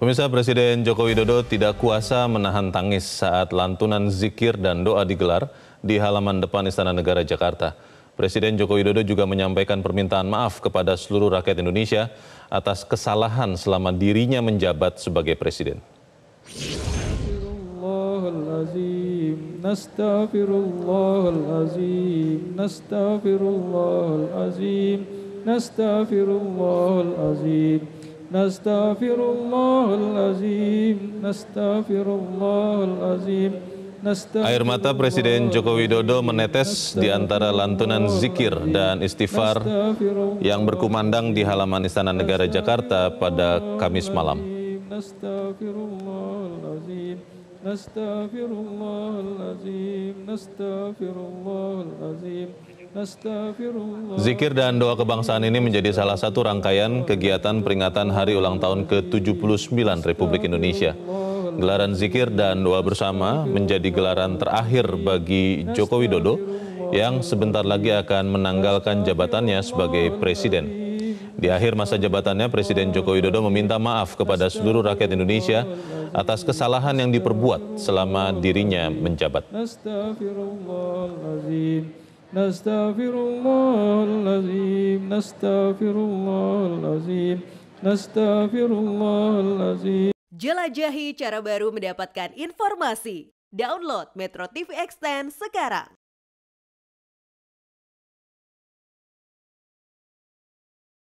Pemirsa Presiden Joko Widodo tidak kuasa menahan tangis saat lantunan zikir dan doa digelar di halaman depan Istana Negara Jakarta. Presiden Joko Widodo juga menyampaikan permintaan maaf kepada seluruh rakyat Indonesia atas kesalahan selama dirinya menjabat sebagai presiden. نستغفر الله العظيم نستغفر الله العظيم Air mata Presiden Joko Widodo menetes di antara lantunan zikir dan istighfar yang berkumandang di halaman Istana Negara Jakarta pada Kamis malam. Zikir dan doa kebangsaan ini menjadi salah satu rangkaian kegiatan peringatan Hari Ulang Tahun ke-79 Republik Indonesia. Gelaran zikir dan doa bersama menjadi gelaran terakhir bagi Joko Widodo yang sebentar lagi akan menanggalkan jabatannya sebagai presiden. Di akhir masa jabatannya, Presiden Joko Widodo meminta maaf kepada seluruh rakyat Indonesia atas kesalahan yang diperbuat selama dirinya menjabat. نستغفر الله العظيم نستغفر الله العظيم نستغفر الله العظيم Jelajahi cara baru mendapatkan informasi. Download Metro TV Extend sekarang.